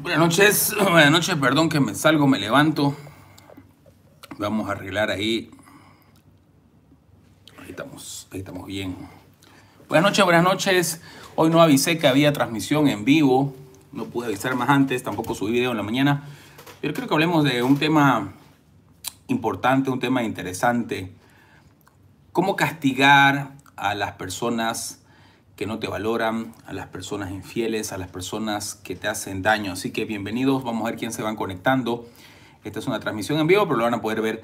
Buenas noches, buenas noches, perdón que me salgo, me levanto. Vamos a arreglar ahí. Ahí estamos, ahí estamos bien. Buenas noches, buenas noches. Hoy no avisé que había transmisión en vivo. No pude avisar más antes, tampoco subí video en la mañana. Pero creo que hablemos de un tema importante, un tema interesante. ¿Cómo castigar a las personas que no te valoran, a las personas infieles, a las personas que te hacen daño. Así que bienvenidos, vamos a ver quién se van conectando. Esta es una transmisión en vivo, pero lo van a poder ver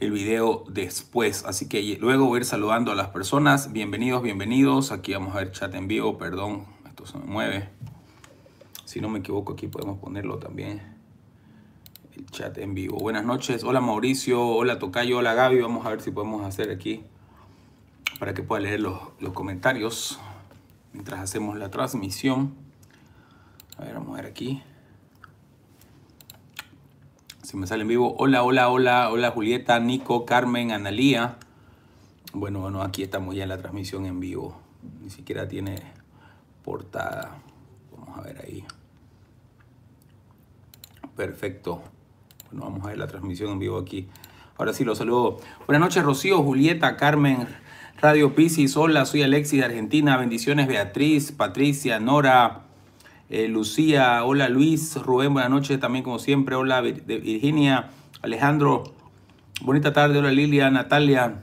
el video después. Así que luego voy a ir saludando a las personas. Bienvenidos, bienvenidos. Aquí vamos a ver chat en vivo, perdón, esto se me mueve. Si no me equivoco, aquí podemos ponerlo también. El chat en vivo. Buenas noches. Hola Mauricio, hola Tocayo, hola Gaby. Vamos a ver si podemos hacer aquí para que pueda leer los, los comentarios mientras hacemos la transmisión. A ver, vamos a ver aquí. Si me sale en vivo. Hola, hola, hola, hola Julieta, Nico, Carmen, Analía. Bueno, bueno, aquí estamos ya en la transmisión en vivo. Ni siquiera tiene portada. Vamos a ver ahí. Perfecto. Bueno, vamos a ver la transmisión en vivo aquí. Ahora sí, los saludo. Buenas noches, Rocío, Julieta, Carmen, Radio Pisces. hola, soy Alexis de Argentina. Bendiciones, Beatriz, Patricia, Nora, eh, Lucía, hola Luis, Rubén, buenas noches también como siempre. Hola Virginia, Alejandro, bonita tarde, hola Lilia, Natalia.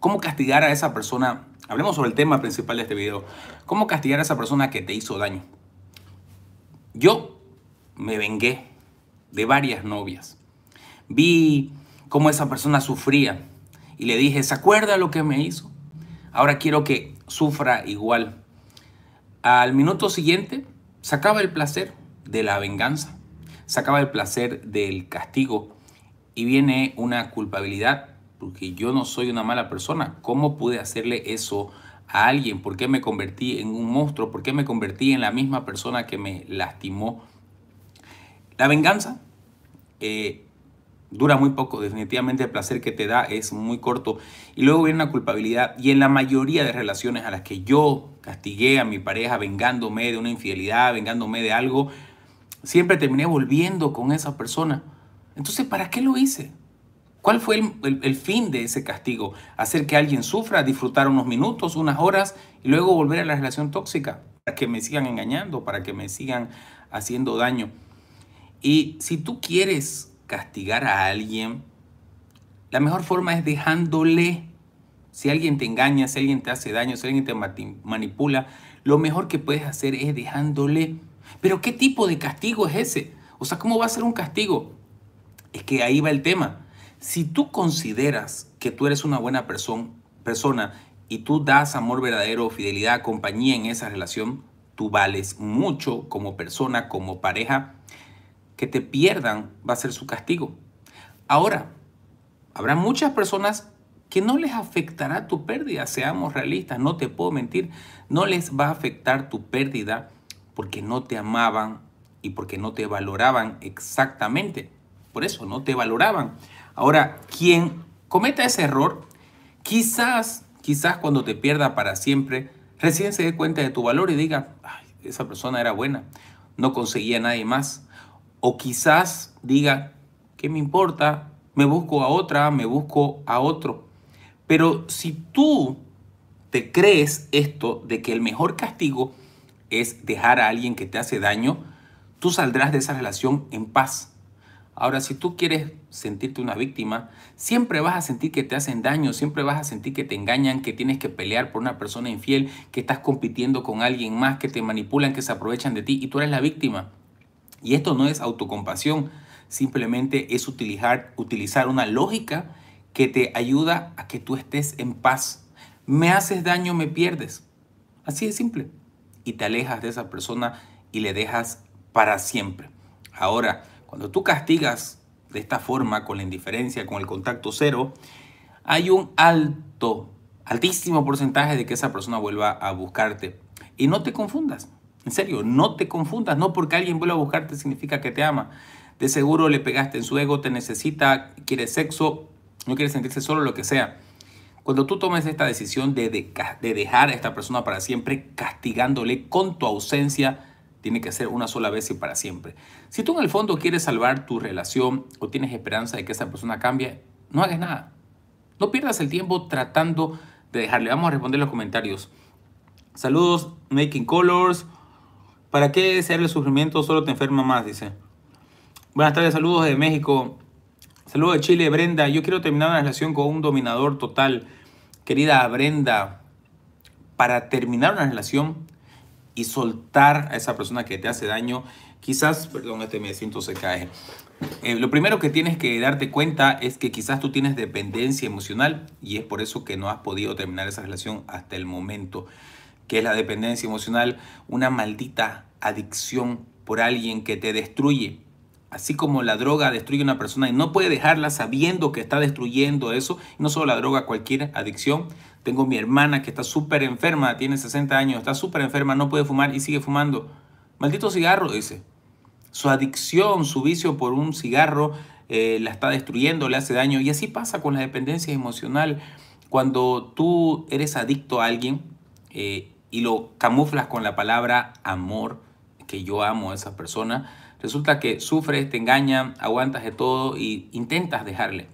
¿Cómo castigar a esa persona? Hablemos sobre el tema principal de este video. ¿Cómo castigar a esa persona que te hizo daño? Yo me vengué de varias novias. Vi cómo esa persona sufría y le dije, ¿se acuerda lo que me hizo? Ahora quiero que sufra igual. Al minuto siguiente sacaba el placer de la venganza, sacaba el placer del castigo y viene una culpabilidad porque yo no soy una mala persona. ¿Cómo pude hacerle eso a alguien? ¿Por qué me convertí en un monstruo? ¿Por qué me convertí en la misma persona que me lastimó? La venganza eh, dura muy poco, definitivamente el placer que te da es muy corto. Y luego viene una culpabilidad y en la mayoría de relaciones a las que yo castigué a mi pareja vengándome de una infidelidad, vengándome de algo, siempre terminé volviendo con esa persona. Entonces, ¿para qué lo hice? ¿Cuál fue el, fin de ese castigo? Hacer que alguien sufra, disfrutar unos minutos, unas horas y luego volver a la relación tóxica para que me sigan engañando, para que me sigan haciendo daño. Y si tú quieres castigar a alguien, la mejor forma es dejándole. Si alguien te engaña, si alguien te hace daño, si alguien te manipula, lo mejor que puedes hacer es dejándole. Pero ¿qué tipo de castigo es ese? O sea, ¿cómo va a ser un castigo? Es que ahí va el tema. Si tú consideras que tú eres una buena persona, persona y tú das amor verdadero, fidelidad, compañía en esa relación, tú vales mucho como persona, como pareja, que te pierdan va a ser su castigo. Ahora, habrá muchas personas que no les afectará tu pérdida, seamos realistas, no te puedo mentir, no les va a afectar tu pérdida porque no te amaban y porque no te valoraban exactamente. Por eso no te valoraban. Ahora, quien cometa ese error, quizás, quizás cuando te pierda para siempre, recién se dé cuenta de tu valor y diga, esa persona era buena, no conseguía nadie más o quizás diga, ¿qué me importa? Me busco a otra, me busco a otro. Pero si tú te crees esto de que el mejor castigo es dejar a alguien que te hace daño, tú saldrás de esa relación en paz. Ahora, si tú quieres sentirte una víctima, siempre vas a sentir que te hacen daño, siempre vas a sentir que te engañan, que tienes que pelear por una persona infiel, que estás compitiendo con alguien más, que te manipulan, que se aprovechan de ti y tú eres la víctima. Y esto no es autocompasión, simplemente es utilizar, utilizar una lógica que te ayuda a que tú estés en paz. Me haces daño, me pierdes. Así de simple. Y te alejas de esa persona y le dejas para siempre. Ahora, cuando tú castigas de esta forma, con la indiferencia, con el contacto cero, hay un alto, altísimo porcentaje de que esa persona vuelva a buscarte. Y no te confundas, en serio, no te confundas, no porque alguien vuelva a buscarte significa que te ama. De seguro le pegaste en su ego, te necesita, quiere sexo, no quiere sentirse solo, lo que sea. Cuando tú tomes esta decisión de, dejar a esta persona para siempre, castigándole con tu ausencia, tiene que ser una sola vez y para siempre. Si tú en el fondo quieres salvar tu relación o tienes esperanza de que esa persona cambie, no hagas nada. No pierdas el tiempo tratando de dejarle. Vamos a responder los comentarios. Saludos, Making Colors. ¿Para qué desear el sufrimiento? Solo te enferma más, dice. Buenas tardes, saludos de México. Saludos de Chile, Brenda. Yo quiero terminar una relación con un dominador total. Querida Brenda, para terminar una relación y soltar a esa persona que te hace daño, quizás, perdón, este me siento se cae. Eh, lo primero que tienes que darte cuenta es que quizás tú tienes dependencia emocional y es por eso que no has podido terminar esa relación hasta el momento que es la dependencia emocional, una maldita adicción por alguien que te destruye. Así como la droga destruye a una persona y no puede dejarla sabiendo que está destruyendo eso, no solo la droga, cualquier adicción. Tengo mi hermana que está súper enferma, tiene 60 años, está súper enferma, no puede fumar y sigue fumando. Maldito cigarro, dice. Su adicción, su vicio por un cigarro eh, la está destruyendo, le hace daño. Y así pasa con la dependencia emocional. Cuando tú eres adicto a alguien, eh, y lo camuflas con la palabra amor, que yo amo a esa persona, resulta que sufres, te engañan, aguantas de todo y intentas dejarle.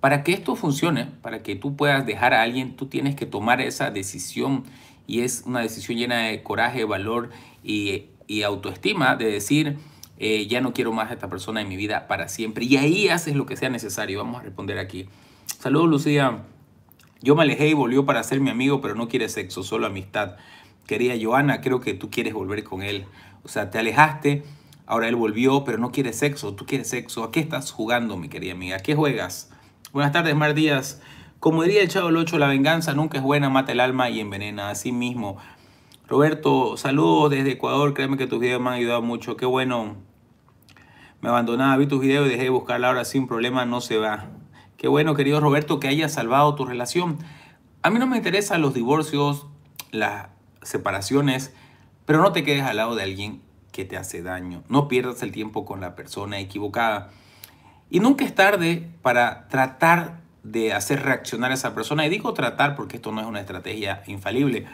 Para que esto funcione, para que tú puedas dejar a alguien, tú tienes que tomar esa decisión y es una decisión llena de coraje, valor y, autoestima de decir, eh, ya no quiero más a esta persona en mi vida para siempre. Y ahí haces lo que sea necesario. Vamos a responder aquí. Saludos, Lucía. Yo me alejé y volvió para ser mi amigo, pero no quiere sexo, solo amistad. Quería Joana, creo que tú quieres volver con él. O sea, te alejaste, ahora él volvió, pero no quiere sexo, tú quieres sexo. ¿A qué estás jugando, mi querida amiga? ¿A qué juegas? Buenas tardes, Mar Díaz. Como diría el Chavo Locho, la venganza nunca es buena, mata el alma y envenena a sí mismo. Roberto, saludos desde Ecuador, créeme que tus videos me han ayudado mucho. Qué bueno. Me abandonaba, vi tus videos y dejé de buscarla, ahora sin problema no se va. Qué bueno, querido Roberto, que hayas salvado tu relación. A mí no me interesan los divorcios, las separaciones, pero no te quedes al lado de alguien que te hace daño. No pierdas el tiempo con la persona equivocada. Y nunca es tarde para tratar de hacer reaccionar a esa persona. Y digo tratar porque esto no es una estrategia infalible.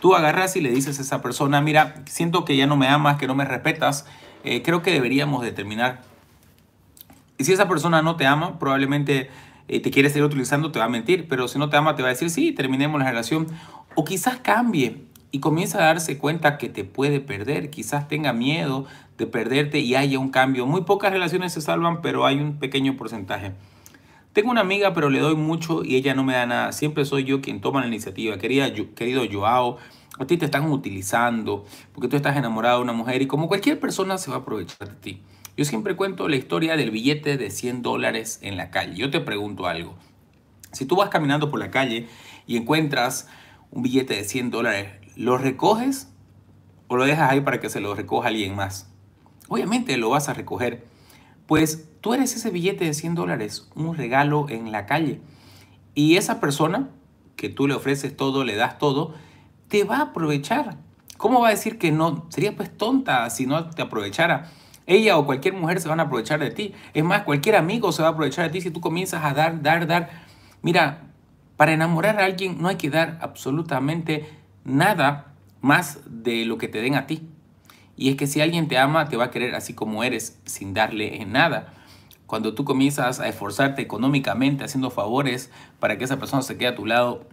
Tú agarras y le dices a esa persona, mira, siento que ya no me amas, que no me respetas, eh, creo que deberíamos determinar y si esa persona no te ama, probablemente eh, te quiere seguir utilizando, te va a mentir, pero si no te ama, te va a decir, sí, terminemos la relación. O quizás cambie y comienza a darse cuenta que te puede perder, quizás tenga miedo de perderte y haya un cambio. Muy pocas relaciones se salvan, pero hay un pequeño porcentaje. Tengo una amiga, pero le doy mucho y ella no me da nada. Siempre soy yo quien toma la iniciativa. Querida, querido Joao, a ti te están utilizando porque tú estás enamorado de una mujer y como cualquier persona se va a aprovechar de ti. Yo siempre cuento la historia del billete de 100 dólares en la calle. Yo te pregunto algo. Si tú vas caminando por la calle y encuentras un billete de 100 dólares, ¿lo recoges o lo dejas ahí para que se lo recoja alguien más? Obviamente lo vas a recoger. Pues tú eres ese billete de 100 dólares, un regalo en la calle. Y esa persona que tú le ofreces todo, le das todo, te va a aprovechar. ¿Cómo va a decir que no? Sería pues tonta si no te aprovechara. Ella o cualquier mujer se van a aprovechar de ti. Es más, cualquier amigo se va a aprovechar de ti si tú comienzas a dar, dar, dar. Mira, para enamorar a alguien no hay que dar absolutamente nada más de lo que te den a ti. Y es que si alguien te ama, te va a querer así como eres, sin darle en nada. Cuando tú comienzas a esforzarte económicamente, haciendo favores para que esa persona se quede a tu lado,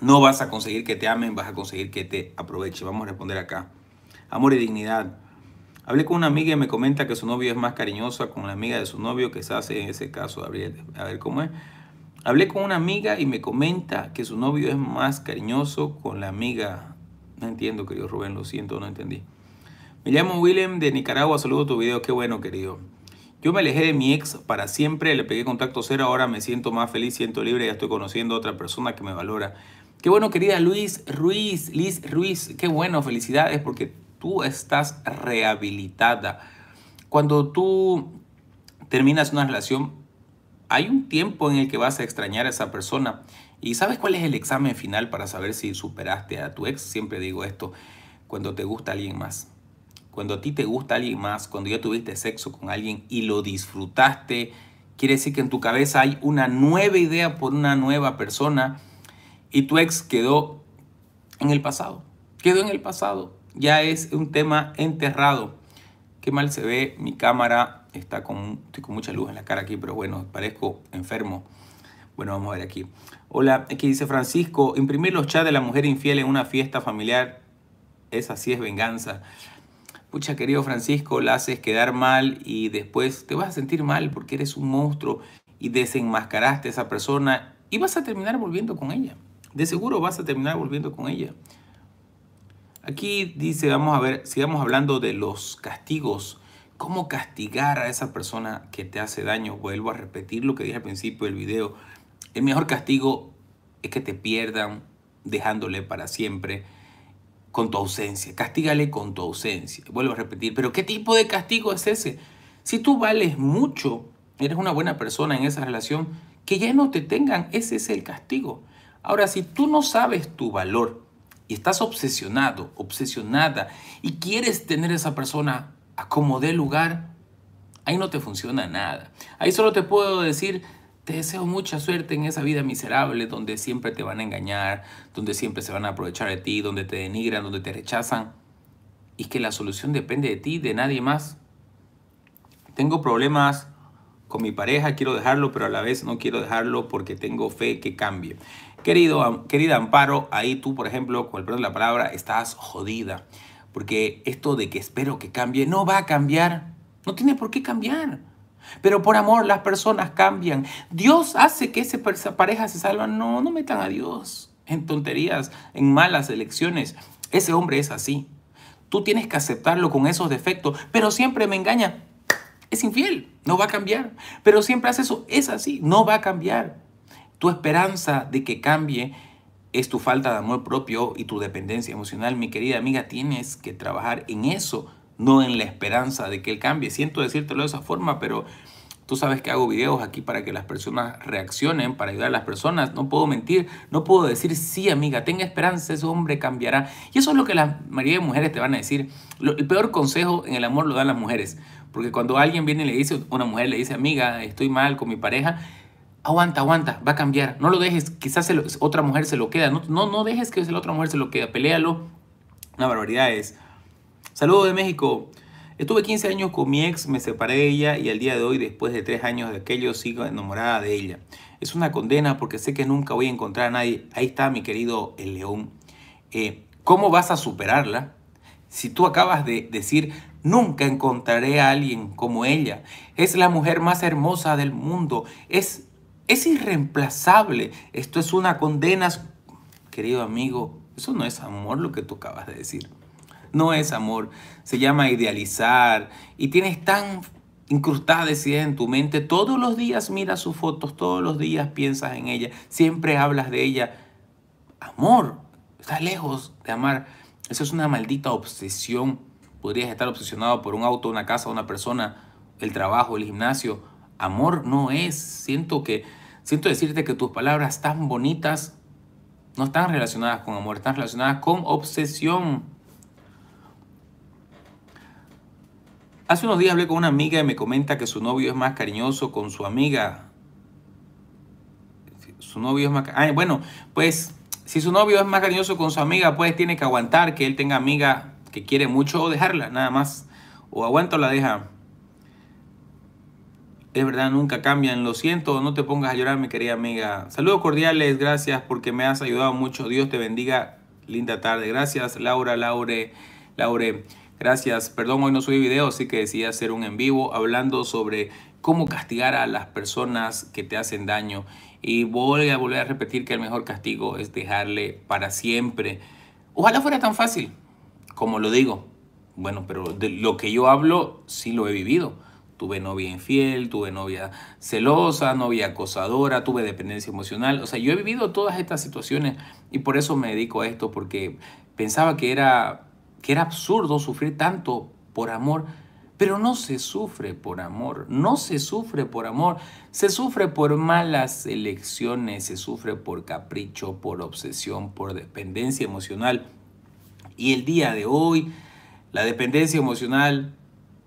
no vas a conseguir que te amen, vas a conseguir que te aproveche. Vamos a responder acá. Amor y dignidad. Hablé con una amiga y me comenta que su novio es más cariñoso con la amiga de su novio, que se hace en ese caso, A ver cómo es. Hablé con una amiga y me comenta que su novio es más cariñoso con la amiga. No entiendo, querido Rubén, lo siento, no entendí. Me llamo Willem de Nicaragua, saludo tu video, qué bueno, querido. Yo me alejé de mi ex para siempre, le pegué contacto cero, ahora me siento más feliz, siento libre, ya estoy conociendo a otra persona que me valora. Qué bueno, querida Luis Ruiz, Liz Ruiz, qué bueno, felicidades porque tú estás rehabilitada. Cuando tú terminas una relación, hay un tiempo en el que vas a extrañar a esa persona. ¿Y sabes cuál es el examen final para saber si superaste a tu ex? Siempre digo esto, cuando te gusta alguien más. Cuando a ti te gusta alguien más, cuando ya tuviste sexo con alguien y lo disfrutaste, quiere decir que en tu cabeza hay una nueva idea por una nueva persona y tu ex quedó en el pasado. Quedó en el pasado ya es un tema enterrado. Qué mal se ve mi cámara. Está con, estoy con mucha luz en la cara aquí, pero bueno, parezco enfermo. Bueno, vamos a ver aquí. Hola, aquí dice Francisco, imprimir los chats de la mujer infiel en una fiesta familiar, esa sí es venganza. Pucha, querido Francisco, la haces quedar mal y después te vas a sentir mal porque eres un monstruo y desenmascaraste a esa persona y vas a terminar volviendo con ella. De seguro vas a terminar volviendo con ella. Aquí dice, vamos a ver, sigamos hablando de los castigos. ¿Cómo castigar a esa persona que te hace daño? Vuelvo a repetir lo que dije al principio del video. El mejor castigo es que te pierdan dejándole para siempre con tu ausencia. Castígale con tu ausencia. Vuelvo a repetir, pero ¿qué tipo de castigo es ese? Si tú vales mucho, eres una buena persona en esa relación, que ya no te tengan, ese es el castigo. Ahora, si tú no sabes tu valor, y estás obsesionado, obsesionada y quieres tener a esa persona a como dé lugar, ahí no te funciona nada. Ahí solo te puedo decir, te deseo mucha suerte en esa vida miserable donde siempre te van a engañar, donde siempre se van a aprovechar de ti, donde te denigran, donde te rechazan. Y que la solución depende de ti, de nadie más. Tengo problemas con mi pareja, quiero dejarlo, pero a la vez no quiero dejarlo porque tengo fe que cambie. Querido, querida Amparo, ahí tú, por ejemplo, con el perdón la palabra, estás jodida. Porque esto de que espero que cambie no va a cambiar. No tiene por qué cambiar. Pero por amor las personas cambian. Dios hace que esa pareja se salva. No, no metan a Dios en tonterías, en malas elecciones. Ese hombre es así. Tú tienes que aceptarlo con esos defectos, pero siempre me engaña es infiel, no va a cambiar. Pero siempre hace eso, es así, no va a cambiar. Tu esperanza de que cambie es tu falta de amor propio y tu dependencia emocional. Mi querida amiga, tienes que trabajar en eso, no en la esperanza de que él cambie. Siento decírtelo de esa forma, pero tú sabes que hago videos aquí para que las personas reaccionen, para ayudar a las personas. No puedo mentir, no puedo decir, sí, amiga, tenga esperanza, ese hombre cambiará. Y eso es lo que la mayoría de mujeres te van a decir. el peor consejo en el amor lo dan las mujeres. Porque cuando alguien viene y le dice, una mujer le dice, amiga, estoy mal con mi pareja, aguanta, aguanta, va a cambiar, no lo dejes, quizás otra mujer se lo queda, no, no, dejes que la otra mujer se lo quede, pelealo. Una barbaridad es. Saludos de México. Estuve 15 años con mi ex, me separé de ella y al día de hoy, después de tres años de aquello, sigo enamorada de ella. Es una condena porque sé que nunca voy a encontrar a nadie. Ahí está mi querido el león. Eh, ¿Cómo vas a superarla si tú acabas de decir, Nunca encontraré a alguien como ella. Es la mujer más hermosa del mundo. Es, es irreemplazable. Esto es una condena. Querido amigo, eso no es amor lo que tú acabas de decir. No es amor. Se llama idealizar. Y tienes tan incrustada esa idea en tu mente. Todos los días miras sus fotos. Todos los días piensas en ella. Siempre hablas de ella. Amor. Estás lejos de amar. Eso es una maldita obsesión Podrías estar obsesionado por un auto, una casa, una persona, el trabajo, el gimnasio. Amor no es. Siento que siento decirte que tus palabras tan bonitas no están relacionadas con amor, están relacionadas con obsesión. Hace unos días hablé con una amiga y me comenta que su novio es más cariñoso con su amiga. Su novio es más... bueno, pues si su novio es más cariñoso con su amiga, pues tiene que aguantar que él tenga amiga que quiere mucho o dejarla, nada más. O aguanta o la deja. Es verdad, nunca cambian. Lo siento, no te pongas a llorar, mi querida amiga. Saludos cordiales, gracias porque me has ayudado mucho. Dios te bendiga. Linda tarde. Gracias, Laura, Laure, Laure. Gracias. Perdón, hoy no subí video, así que decidí hacer un en vivo hablando sobre cómo castigar a las personas que te hacen daño. Y voy a volver a repetir que el mejor castigo es dejarle para siempre. Ojalá fuera tan fácil como lo digo, bueno, pero de lo que yo hablo sí lo he vivido. Tuve novia infiel, tuve novia celosa, novia acosadora, tuve dependencia emocional. O sea, yo he vivido todas estas situaciones y por eso me dedico a esto, porque pensaba que era, que era absurdo sufrir tanto por amor, pero no se sufre por amor, no se sufre por amor, se sufre por malas elecciones, se sufre por capricho, por obsesión, por dependencia emocional. Y el día de hoy, la dependencia emocional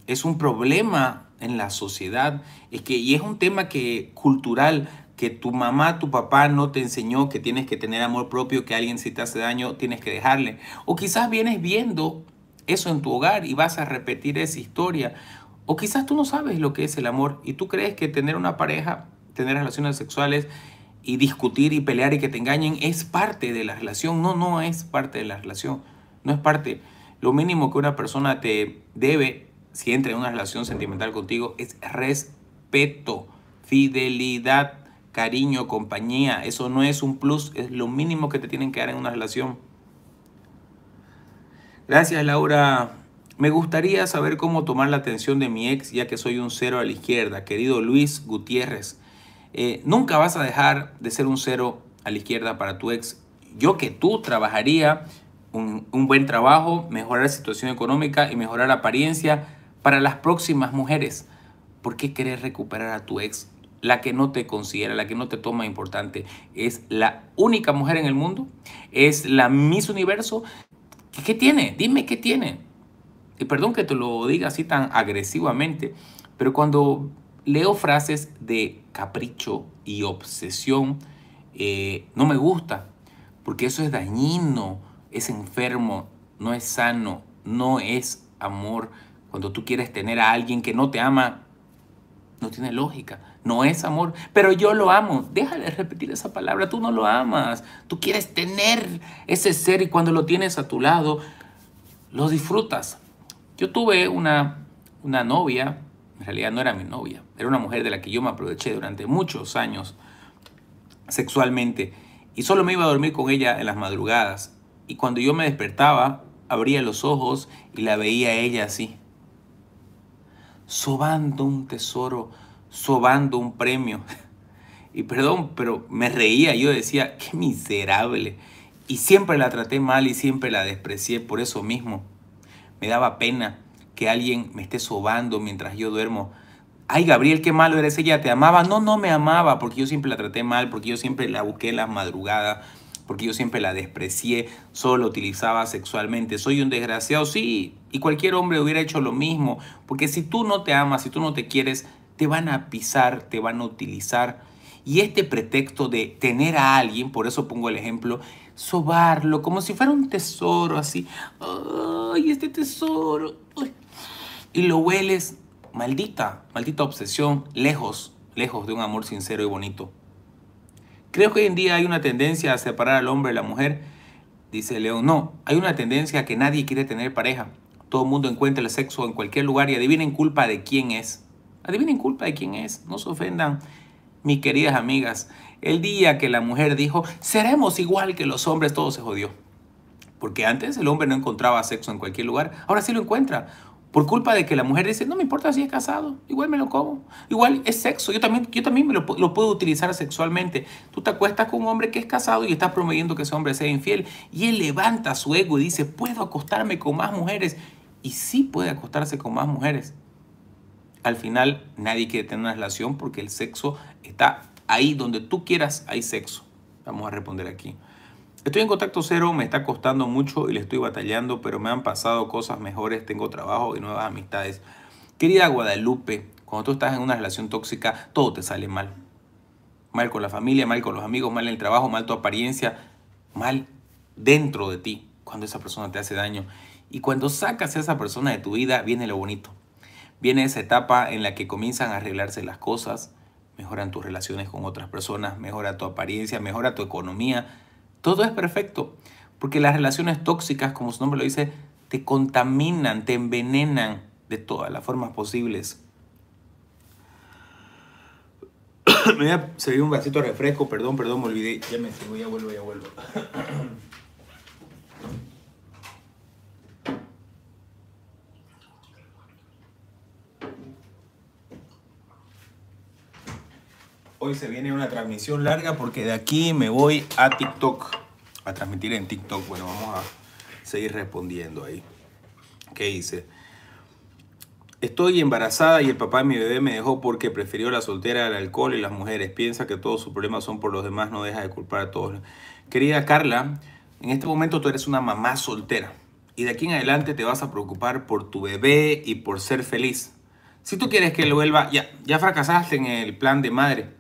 es un problema en la sociedad es que, y es un tema que, cultural que tu mamá, tu papá no te enseñó que tienes que tener amor propio, que alguien si te hace daño tienes que dejarle. O quizás vienes viendo eso en tu hogar y vas a repetir esa historia. O quizás tú no sabes lo que es el amor y tú crees que tener una pareja, tener relaciones sexuales y discutir y pelear y que te engañen es parte de la relación. No, no es parte de la relación. No es parte. Lo mínimo que una persona te debe si entra en una relación sentimental contigo es respeto, fidelidad, cariño, compañía. Eso no es un plus, es lo mínimo que te tienen que dar en una relación. Gracias Laura. Me gustaría saber cómo tomar la atención de mi ex ya que soy un cero a la izquierda. Querido Luis Gutiérrez, eh, nunca vas a dejar de ser un cero a la izquierda para tu ex. Yo que tú trabajaría un, buen trabajo, mejorar la situación económica y mejorar la apariencia para las próximas mujeres. ¿Por qué querés recuperar a tu ex? La que no te considera, la que no te toma importante. Es la única mujer en el mundo. Es la Miss Universo. ¿Qué, tiene? Dime qué tiene. Y perdón que te lo diga así tan agresivamente, pero cuando leo frases de capricho y obsesión, eh, no me gusta, porque eso es dañino, es enfermo, no es sano, no es amor. Cuando tú quieres tener a alguien que no te ama, no tiene lógica, no es amor. Pero yo lo amo. Déjale repetir esa palabra, tú no lo amas. Tú quieres tener ese ser y cuando lo tienes a tu lado, lo disfrutas. Yo tuve una, una novia, en realidad no era mi novia, era una mujer de la que yo me aproveché durante muchos años sexualmente y solo me iba a dormir con ella en las madrugadas y cuando yo me despertaba, abría los ojos y la veía ella así, sobando un tesoro, sobando un premio. Y perdón, pero me reía, yo decía, qué miserable. Y siempre la traté mal y siempre la desprecié por eso mismo. Me daba pena que alguien me esté sobando mientras yo duermo. Ay, Gabriel, qué malo eres, ella te amaba. No, no me amaba porque yo siempre la traté mal, porque yo siempre la busqué en las madrugadas, porque yo siempre la desprecié, solo la utilizaba sexualmente, soy un desgraciado, sí, y cualquier hombre hubiera hecho lo mismo, porque si tú no te amas, si tú no te quieres, te van a pisar, te van a utilizar. Y este pretexto de tener a alguien, por eso pongo el ejemplo, sobarlo como si fuera un tesoro, así, ay, este tesoro, y lo hueles, maldita, maldita obsesión, lejos, lejos de un amor sincero y bonito. Creo que hoy en día hay una tendencia a separar al hombre de la mujer? Dice León, no, hay una tendencia que nadie quiere tener pareja. Todo el mundo encuentra el sexo en cualquier lugar y adivinen culpa de quién es. Adivinen culpa de quién es, no se ofendan, mis queridas amigas. El día que la mujer dijo, seremos igual que los hombres, todo se jodió. Porque antes el hombre no encontraba sexo en cualquier lugar, ahora sí lo encuentra. Por culpa de que la mujer dice, no me importa si es casado, igual me lo como. Igual es sexo, yo también, yo también me lo, puedo utilizar sexualmente. Tú te acuestas con un hombre que es casado y estás promoviendo que ese hombre sea infiel. Y él levanta su ego y dice, puedo acostarme con más mujeres. Y sí puede acostarse con más mujeres. Al final nadie quiere tener una relación porque el sexo está ahí donde tú quieras, hay sexo. Vamos a responder aquí. Estoy en contacto cero, me está costando mucho y le estoy batallando, pero me han pasado cosas mejores, tengo trabajo y nuevas amistades. Querida Guadalupe, cuando tú estás en una relación tóxica, todo te sale mal. Mal con la familia, mal con los amigos, mal en el trabajo, mal tu apariencia, mal dentro de ti, cuando esa persona te hace daño. Y cuando sacas a esa persona de tu vida, viene lo bonito. Viene esa etapa en la que comienzan a arreglarse las cosas, mejoran tus relaciones con otras personas, mejora tu apariencia, mejora tu economía, todo es perfecto, porque las relaciones tóxicas, como su nombre lo dice, te contaminan, te envenenan de todas las formas posibles. Me voy a servir un vasito de refresco, perdón, perdón, me olvidé. Ya me sigo, ya vuelvo, ya vuelvo. Hoy se viene una transmisión larga porque de aquí me voy a TikTok, a transmitir en TikTok. Bueno, vamos a seguir respondiendo ahí. ¿Qué dice? Estoy embarazada y el papá de mi bebé me dejó porque prefirió la soltera al alcohol y las mujeres. Piensa que todos sus problemas son por los demás, no deja de culpar a todos. Querida Carla, en este momento tú eres una mamá soltera y de aquí en adelante te vas a preocupar por tu bebé y por ser feliz. Si tú quieres que lo vuelva, ya, ya fracasaste en el plan de madre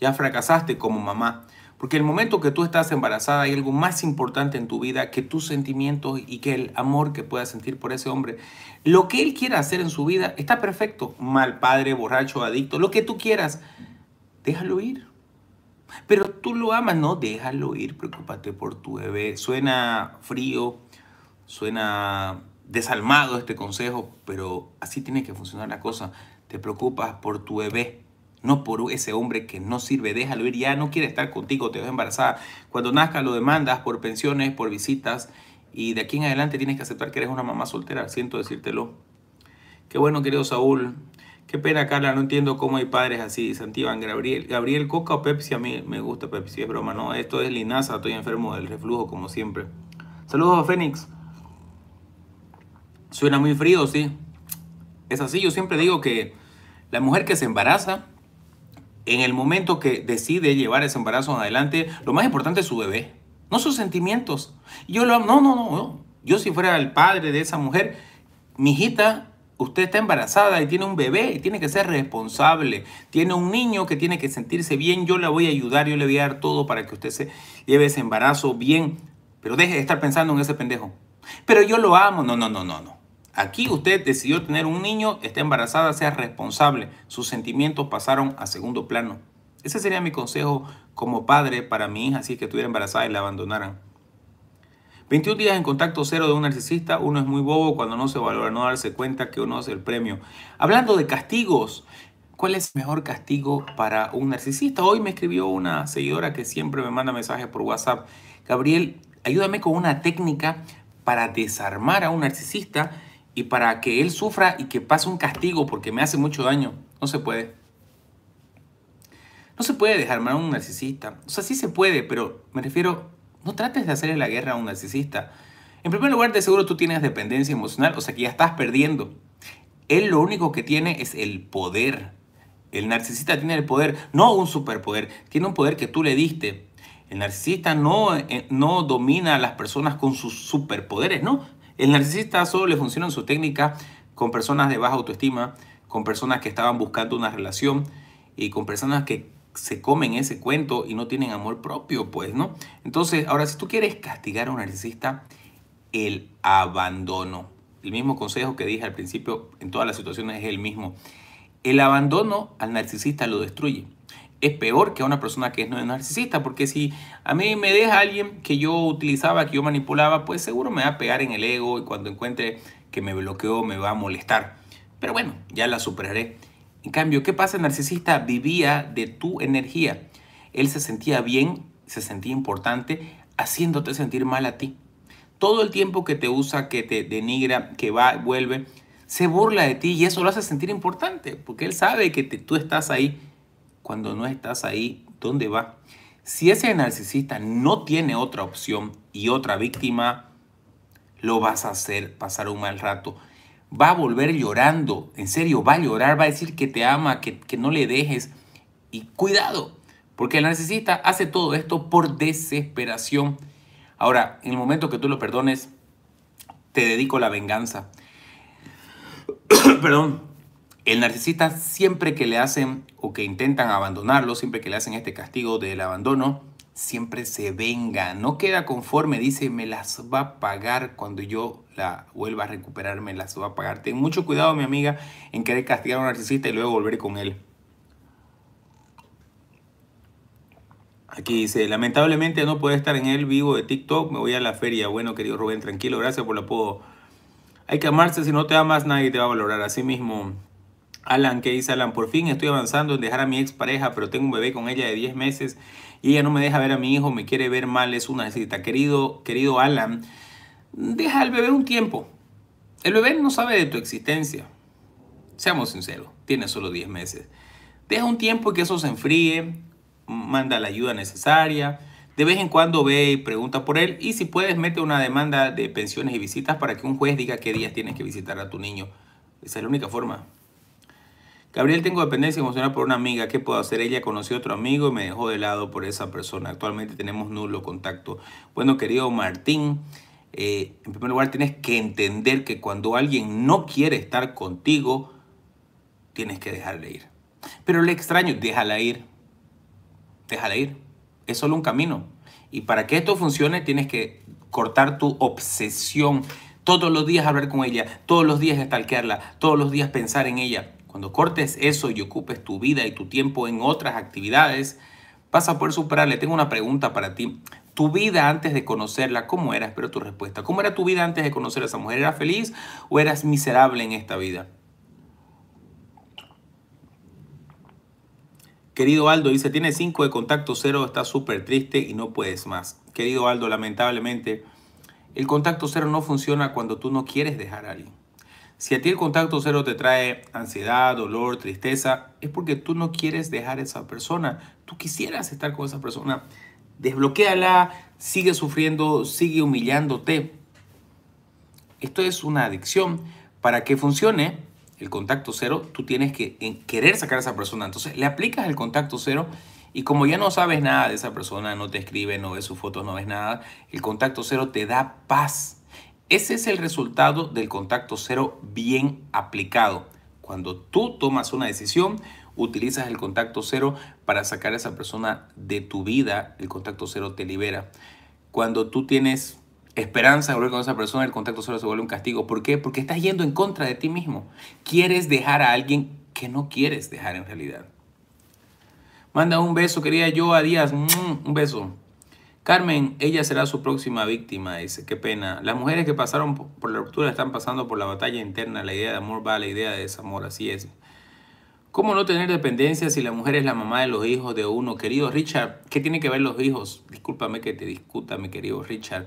ya fracasaste como mamá. Porque el momento que tú estás embarazada hay algo más importante en tu vida que tus sentimientos y que el amor que puedas sentir por ese hombre. Lo que él quiera hacer en su vida está perfecto. Mal padre, borracho, adicto, lo que tú quieras. Déjalo ir. Pero tú lo amas, no, déjalo ir, preocúpate por tu bebé. Suena frío, suena desalmado este consejo, pero así tiene que funcionar la cosa. Te preocupas por tu bebé, no por ese hombre que no sirve, déjalo ir, ya no quiere estar contigo, te ves embarazada. Cuando nazca lo demandas por pensiones, por visitas y de aquí en adelante tienes que aceptar que eres una mamá soltera, siento decírtelo. Qué bueno, querido Saúl. Qué pena, Carla, no entiendo cómo hay padres así, Santiago Gabriel, Gabriel, Coca o Pepsi, a mí me gusta Pepsi, es broma, no, esto es linaza, estoy enfermo del reflujo como siempre. Saludos, a Fénix. Suena muy frío, sí. Es así, yo siempre digo que la mujer que se embaraza en el momento que decide llevar ese embarazo adelante, lo más importante es su bebé, no sus sentimientos. Yo lo no, no, no, no. Yo si fuera el padre de esa mujer, mi hijita, usted está embarazada y tiene un bebé y tiene que ser responsable. Tiene un niño que tiene que sentirse bien. Yo la voy a ayudar, yo le voy a dar todo para que usted se lleve ese embarazo bien. Pero deje de estar pensando en ese pendejo. Pero yo lo amo. No, no, no, no, no. Aquí usted decidió tener un niño, está embarazada, sea responsable. Sus sentimientos pasaron a segundo plano. Ese sería mi consejo como padre para mi hija si es que estuviera embarazada y la abandonaran. 21 días en contacto cero de un narcisista, uno es muy bobo cuando no se valora, no darse cuenta que uno es el premio. Hablando de castigos, ¿cuál es el mejor castigo para un narcisista? Hoy me escribió una seguidora que siempre me manda mensajes por WhatsApp. Gabriel, ayúdame con una técnica para desarmar a un narcisista y para que Él sufra y que pase un castigo porque me hace mucho daño. No se puede. No se puede desarmar a un narcisista. O sea, sí se puede, pero me refiero, no trates de hacerle la guerra a un narcisista. En primer lugar, de seguro tú tienes dependencia emocional, o sea que ya estás perdiendo. Él lo único que tiene es el poder. El narcisista tiene el poder, no un superpoder, tiene un poder que tú le diste. El narcisista no, eh, no domina a las personas con sus superpoderes, no, el narcisista solo le funciona en su técnica con personas de baja autoestima, con personas que estaban buscando una relación y con personas que se comen ese cuento y no tienen amor propio, pues, ¿no? Entonces, ahora, si tú quieres castigar a un narcisista, el abandono. El mismo consejo que dije al principio en todas las situaciones es el mismo. El abandono al narcisista lo destruye es peor que a una persona que no es narcisista, porque si a mí me deja alguien que yo utilizaba, que yo manipulaba, pues seguro me va a pegar en el ego y cuando encuentre que me bloqueó me va a molestar. Pero bueno, ya la superaré. En cambio, ¿qué pasa? El narcisista vivía de tu energía. Él se sentía bien, se sentía importante, haciéndote sentir mal a ti. Todo el tiempo que te usa, que te denigra, que va, vuelve, se burla de ti y eso lo hace sentir importante, porque él sabe que tú estás ahí cuando no estás ahí, ¿dónde va? Si ese narcisista no tiene otra opción y otra víctima, lo vas a hacer pasar un mal rato. Va a volver llorando, en serio, va a llorar, va a decir que te ama, que, que no le dejes. Y cuidado, porque el narcisista hace todo esto por desesperación. Ahora, en el momento que tú lo perdones, te dedico la venganza. Perdón, el narcisista siempre que le hacen o que intentan abandonarlo, siempre que le hacen este castigo del abandono, siempre se venga, no queda conforme, dice, me las va a pagar cuando yo la vuelva a recuperar, me las va a pagar. Ten mucho cuidado, mi amiga, en querer castigar a un narcisista y luego volver con él. Aquí dice, lamentablemente no puede estar en el vivo de TikTok, me voy a la feria. Bueno, querido Rubén, tranquilo, gracias por el apodo. Hay que amarse, si no te amas nadie te va a valorar. Así mismo, Alan, ¿qué dice Alan? Por fin estoy avanzando en dejar a mi expareja, pero tengo un bebé con ella de 10 meses y ella no me deja ver a mi hijo, me quiere ver mal, es una necesita. Querido, querido Alan, deja al bebé un tiempo. El bebé no sabe de tu existencia. Seamos sinceros, tiene solo 10 meses. Deja un tiempo que eso se enfríe, manda la ayuda necesaria. De vez en cuando ve y pregunta por él y si puedes mete una demanda de pensiones y visitas para que un juez diga qué días tienes que visitar a tu niño. Esa es la única forma. Gabriel, tengo dependencia emocional por una amiga. ¿Qué puedo hacer? Ella conoció a otro amigo y me dejó de lado por esa persona. Actualmente tenemos nulo contacto. Bueno, querido Martín, eh, en primer lugar tienes que entender que cuando alguien no quiere estar contigo, tienes que dejarle ir. Pero le extraño, déjala ir. Déjala ir. Es solo un camino. Y para que esto funcione, tienes que cortar tu obsesión. Todos los días hablar con ella, todos los días estalquearla, todos los días pensar en ella cuando cortes eso y ocupes tu vida y tu tiempo en otras actividades, vas a poder superarle. Tengo una pregunta para ti. Tu vida antes de conocerla, ¿cómo era? Espero tu respuesta. ¿Cómo era tu vida antes de conocer a esa mujer? ¿Era feliz o eras miserable en esta vida? Querido Aldo dice, tiene 5 de contacto cero, está súper triste y no puedes más. Querido Aldo, lamentablemente, el contacto cero no funciona cuando tú no quieres dejar a alguien. Si a ti el contacto cero te trae ansiedad, dolor, tristeza, es porque tú no quieres dejar a esa persona. Tú quisieras estar con esa persona. Desbloquéala, sigue sufriendo, sigue humillándote. Esto es una adicción. Para que funcione el contacto cero, tú tienes que eh, querer sacar a esa persona. Entonces le aplicas el contacto cero y como ya no sabes nada de esa persona, no te escribe, no ves sus fotos, no ves nada, el contacto cero te da paz ese es el resultado del contacto cero bien aplicado. Cuando tú tomas una decisión, utilizas el contacto cero para sacar a esa persona de tu vida, el contacto cero te libera. Cuando tú tienes esperanza de volver con esa persona, el contacto cero se vuelve un castigo. ¿Por qué? Porque estás yendo en contra de ti mismo. Quieres dejar a alguien que no quieres dejar en realidad. Manda un beso, quería yo a Díaz. Mm, un beso. Carmen, ella será su próxima víctima, dice, qué pena. Las mujeres que pasaron por la ruptura están pasando por la batalla interna, la idea de amor va a la idea de desamor, así es. ¿Cómo no tener dependencia si la mujer es la mamá de los hijos de uno? Querido Richard, ¿qué tiene que ver los hijos? Discúlpame que te discuta, mi querido Richard.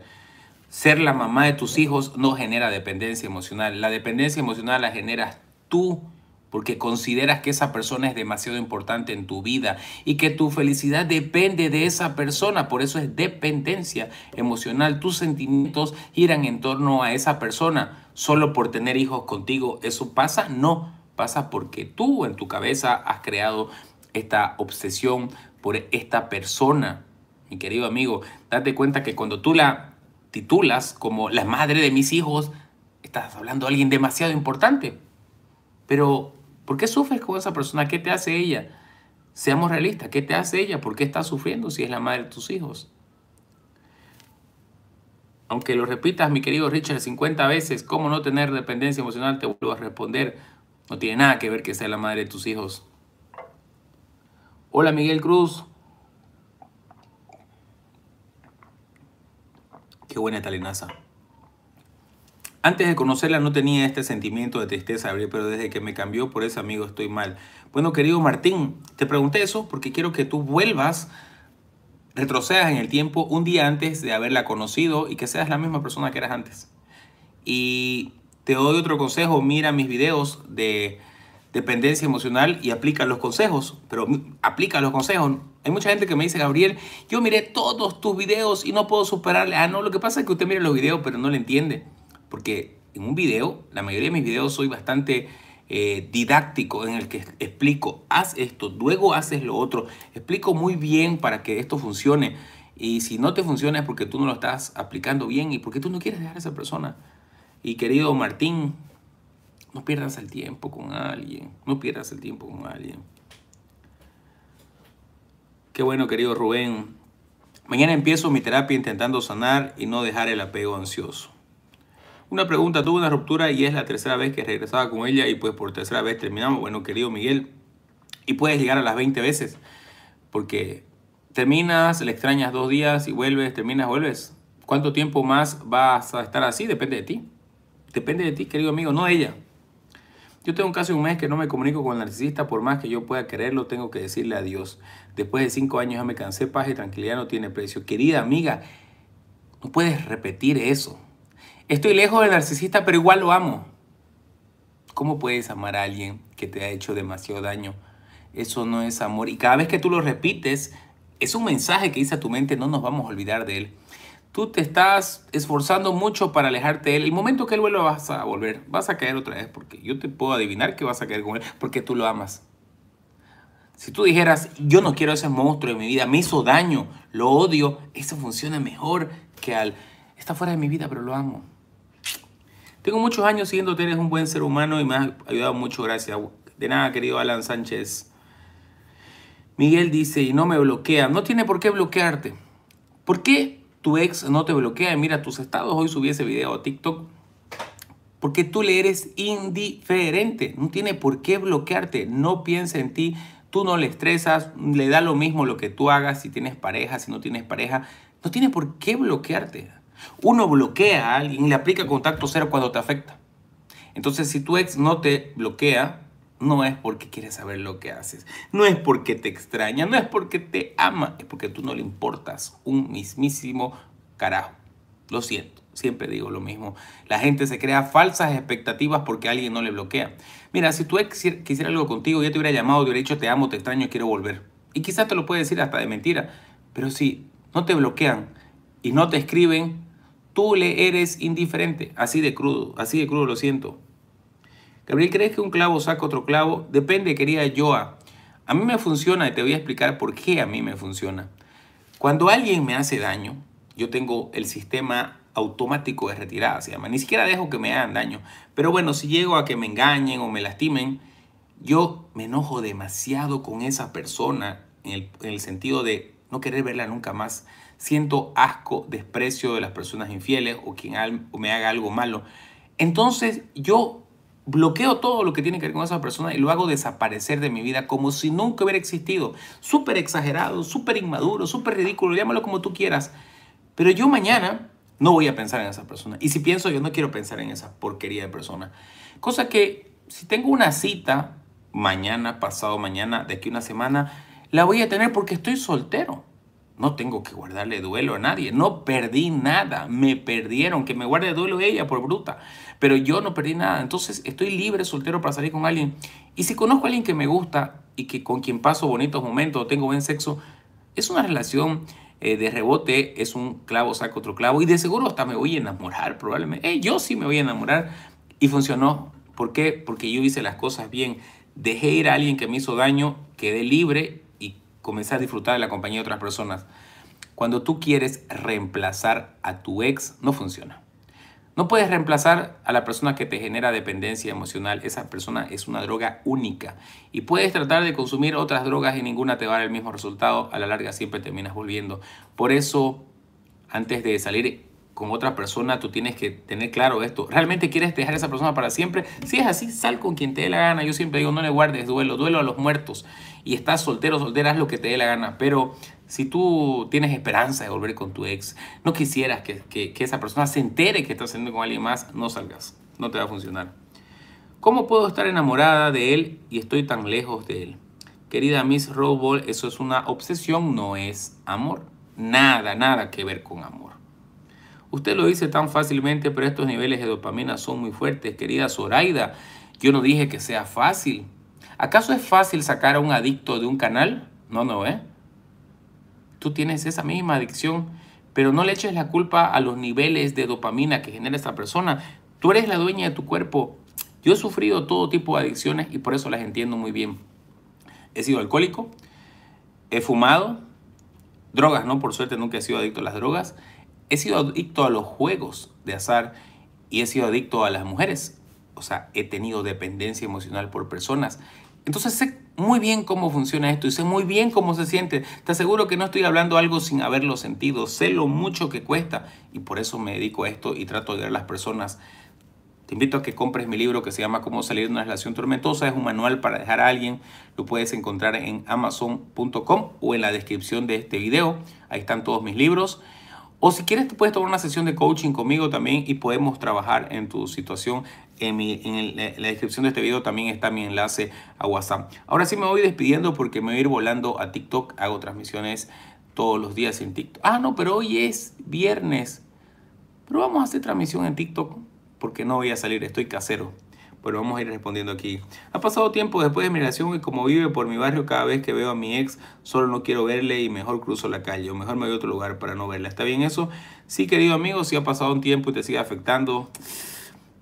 Ser la mamá de tus hijos no genera dependencia emocional. La dependencia emocional la generas tú porque consideras que esa persona es demasiado importante en tu vida y que tu felicidad depende de esa persona. Por eso es dependencia emocional. Tus sentimientos giran en torno a esa persona. Solo por tener hijos contigo, ¿eso pasa? No, pasa porque tú en tu cabeza has creado esta obsesión por esta persona. Mi querido amigo, date cuenta que cuando tú la titulas como la madre de mis hijos, estás hablando de alguien demasiado importante. Pero ¿Por qué sufres con esa persona? ¿Qué te hace ella? Seamos realistas, ¿qué te hace ella? ¿Por qué está sufriendo si es la madre de tus hijos? Aunque lo repitas, mi querido Richard, 50 veces, ¿cómo no tener dependencia emocional? Te vuelvo a responder, no tiene nada que ver que sea la madre de tus hijos. Hola Miguel Cruz. Qué buena esta antes de conocerla no tenía este sentimiento de tristeza, Gabriel, pero desde que me cambió por ese amigo estoy mal. Bueno, querido Martín, te pregunté eso porque quiero que tú vuelvas, retrocedas en el tiempo un día antes de haberla conocido y que seas la misma persona que eras antes. Y te doy otro consejo, mira mis videos de dependencia emocional y aplica los consejos, pero aplica los consejos. Hay mucha gente que me dice, Gabriel, yo miré todos tus videos y no puedo superarle. Ah, no, lo que pasa es que usted mira los videos, pero no le entiende porque en un video, la mayoría de mis videos soy bastante eh, didáctico en el que explico, haz esto, luego haces lo otro, explico muy bien para que esto funcione. Y si no te funciona es porque tú no lo estás aplicando bien y porque tú no quieres dejar a esa persona. Y querido Martín, no pierdas el tiempo con alguien, no pierdas el tiempo con alguien. Qué bueno, querido Rubén. Mañana empiezo mi terapia intentando sanar y no dejar el apego ansioso. Una pregunta, tuve una ruptura y es la tercera vez que regresaba con ella y pues por tercera vez terminamos. Bueno, querido Miguel, y puedes llegar a las 20 veces, porque terminas, le extrañas dos días y vuelves, terminas, vuelves. ¿Cuánto tiempo más vas a estar así? Depende de ti. Depende de ti, querido amigo, no de ella. Yo tengo casi un mes que no me comunico con el narcisista, por más que yo pueda quererlo, tengo que decirle adiós. Después de cinco años ya me cansé, paz y tranquilidad no tiene precio. Querida amiga, no puedes repetir eso. Estoy lejos del narcisista, pero igual lo amo. ¿Cómo puedes amar a alguien que te ha hecho demasiado daño? Eso no es amor. Y cada vez que tú lo repites, es un mensaje que dice a tu mente, no nos vamos a olvidar de él. Tú te estás esforzando mucho para alejarte de él. El momento que él vuelva vas a volver, vas a caer otra vez, porque yo te puedo adivinar que vas a caer con él, porque tú lo amas. Si tú dijeras, yo no quiero a ese monstruo en mi vida, me hizo daño, lo odio, eso funciona mejor que al, está fuera de mi vida, pero lo amo. Tengo muchos años siguiendo. eres un buen ser humano y me has ayudado mucho, gracias. De nada, querido Alan Sánchez. Miguel dice, y no me bloquea. No tiene por qué bloquearte. ¿Por qué tu ex no te bloquea? Mira tus estados, hoy subí ese video a TikTok. Porque tú le eres indiferente. No tiene por qué bloquearte. No piensa en ti. Tú no le estresas. Le da lo mismo lo que tú hagas. Si tienes pareja, si no tienes pareja. No tiene por qué bloquearte. Uno bloquea a alguien y le aplica contacto cero cuando te afecta. Entonces, si tu ex no te bloquea, no es porque quiere saber lo que haces, no es porque te extraña, no es porque te ama, es porque tú no le importas un mismísimo carajo. Lo siento, siempre digo lo mismo. La gente se crea falsas expectativas porque alguien no le bloquea. Mira, si tu ex quisiera algo contigo, ya te hubiera llamado, te hubiera dicho te amo, te extraño, quiero volver. Y quizás te lo puede decir hasta de mentira, pero si no te bloquean y no te escriben, Tú le eres indiferente, así de crudo, así de crudo lo siento. Gabriel, ¿crees que un clavo saca otro clavo? Depende, querida Joa. A mí me funciona y te voy a explicar por qué a mí me funciona. Cuando alguien me hace daño, yo tengo el sistema automático de retirada, se llama. Ni siquiera dejo que me hagan daño. Pero bueno, si llego a que me engañen o me lastimen, yo me enojo demasiado con esa persona en el, el sentido de no querer verla nunca más siento asco, desprecio de las personas infieles o quien me haga algo malo. Entonces yo bloqueo todo lo que tiene que ver con esa persona y lo hago desaparecer de mi vida como si nunca hubiera existido. Súper exagerado, súper inmaduro, súper ridículo, llámalo como tú quieras. Pero yo mañana no voy a pensar en esa persona. Y si pienso, yo no quiero pensar en esa porquería de persona. Cosa que si tengo una cita mañana, pasado mañana, de aquí una semana, la voy a tener porque estoy soltero. No tengo que guardarle duelo a nadie. No perdí nada. Me perdieron. Que me guarde duelo ella por bruta. Pero yo no perdí nada. Entonces estoy libre, soltero para salir con alguien. Y si conozco a alguien que me gusta y que con quien paso bonitos momentos, tengo buen sexo, es una relación eh, de rebote. Es un clavo saco otro clavo. Y de seguro hasta me voy a enamorar probablemente. Eh, yo sí me voy a enamorar. Y funcionó. ¿Por qué? Porque yo hice las cosas bien. Dejé ir a alguien que me hizo daño. Quedé libre comenzar a disfrutar de la compañía de otras personas. Cuando tú quieres reemplazar a tu ex, no funciona. No puedes reemplazar a la persona que te genera dependencia emocional. Esa persona es una droga única. Y puedes tratar de consumir otras drogas y ninguna te va a dar el mismo resultado. A la larga siempre terminas volviendo. Por eso, antes de salir con otra persona, tú tienes que tener claro esto. ¿Realmente quieres dejar a esa persona para siempre? Si es así, sal con quien te dé la gana. Yo siempre digo, no le guardes duelo, duelo a los muertos y estás soltero, soltera, haz lo que te dé la gana, pero si tú tienes esperanza de volver con tu ex, no quisieras que, esa persona se entere que estás saliendo con alguien más, no salgas, no te va a funcionar. ¿Cómo puedo estar enamorada de él y estoy tan lejos de él? Querida Miss Robol, eso es una obsesión, no es amor. Nada, nada que ver con amor. Usted lo dice tan fácilmente, pero estos niveles de dopamina son muy fuertes. Querida Zoraida, yo no dije que sea fácil. ¿Acaso es fácil sacar a un adicto de un canal? No, no, ¿eh? Tú tienes esa misma adicción, pero no le eches la culpa a los niveles de dopamina que genera esta persona. Tú eres la dueña de tu cuerpo. Yo he sufrido todo tipo de adicciones y por eso las entiendo muy bien. He sido alcohólico, he fumado, drogas, no, por suerte nunca he sido adicto a las drogas. He sido adicto a los juegos de azar y he sido adicto a las mujeres o sea, he tenido dependencia emocional por personas. Entonces sé muy bien cómo funciona esto y sé muy bien cómo se siente. Te aseguro que no estoy hablando algo sin haberlo sentido. Sé lo mucho que cuesta y por eso me dedico a esto y trato de ayudar a las personas. Te invito a que compres mi libro que se llama Cómo salir de una relación tormentosa. Es un manual para dejar a alguien. Lo puedes encontrar en amazon.com o en la descripción de este video. Ahí están todos mis libros. O si quieres, puedes tomar una sesión de coaching conmigo también y podemos trabajar en tu situación. En, en, la descripción de este video también está mi enlace a WhatsApp. Ahora sí me voy despidiendo porque me voy a ir volando a TikTok. Hago transmisiones todos los días en TikTok. Ah, no, pero hoy es viernes. Pero vamos a hacer transmisión en TikTok porque no voy a salir, estoy casero. Pero vamos a ir respondiendo aquí. Ha pasado tiempo después de mi relación y como vive por mi barrio, cada vez que veo a mi ex, solo no quiero verle y mejor cruzo la calle o mejor me voy a otro lugar para no verla. ¿Está bien eso? Sí, querido amigo, si ha pasado un tiempo y te sigue afectando,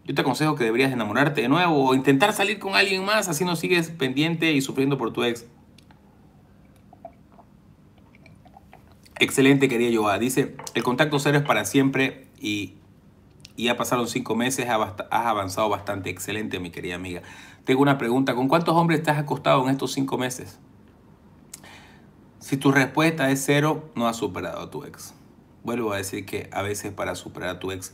yo te aconsejo que deberías enamorarte de nuevo o intentar salir con alguien más, así no sigues pendiente y sufriendo por tu ex. Excelente, querida Joa. Dice, el contacto cero es para siempre y y ya pasaron cinco meses, has avanzado bastante. Excelente, mi querida amiga. Tengo una pregunta, ¿con cuántos hombres te has acostado en estos cinco meses? Si tu respuesta es cero, no has superado a tu ex. Vuelvo a decir que a veces para superar a tu ex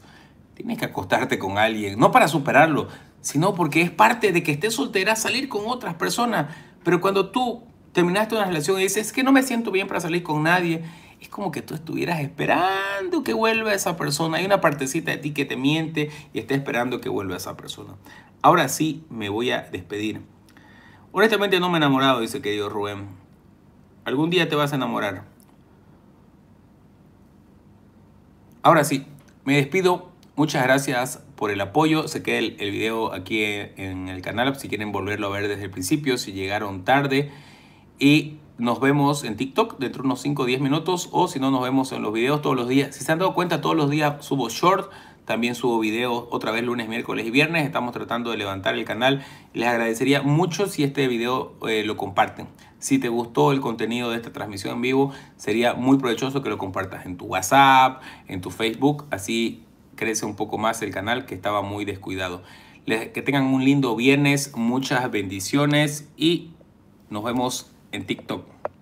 tienes que acostarte con alguien, no para superarlo, sino porque es parte de que estés soltera salir con otras personas. Pero cuando tú terminaste una relación y dices, que no me siento bien para salir con nadie, es como que tú estuvieras esperando que vuelva esa persona. Hay una partecita de ti que te miente y está esperando que vuelva esa persona. Ahora sí, me voy a despedir. Honestamente no me he enamorado, dice querido Rubén. Algún día te vas a enamorar. Ahora sí, me despido. Muchas gracias por el apoyo. Se queda el, video aquí en, en el canal si quieren volverlo a ver desde el principio, si llegaron tarde. Y nos vemos en TikTok dentro de unos 5 o 10 minutos o si no nos vemos en los videos todos los días. Si se han dado cuenta, todos los días subo short, también subo videos otra vez lunes, miércoles y viernes. Estamos tratando de levantar el canal. Les agradecería mucho si este video eh, lo comparten. Si te gustó el contenido de esta transmisión en vivo, sería muy provechoso que lo compartas en tu WhatsApp, en tu Facebook. Así crece un poco más el canal que estaba muy descuidado. que tengan un lindo viernes, muchas bendiciones y nos vemos en TikTok.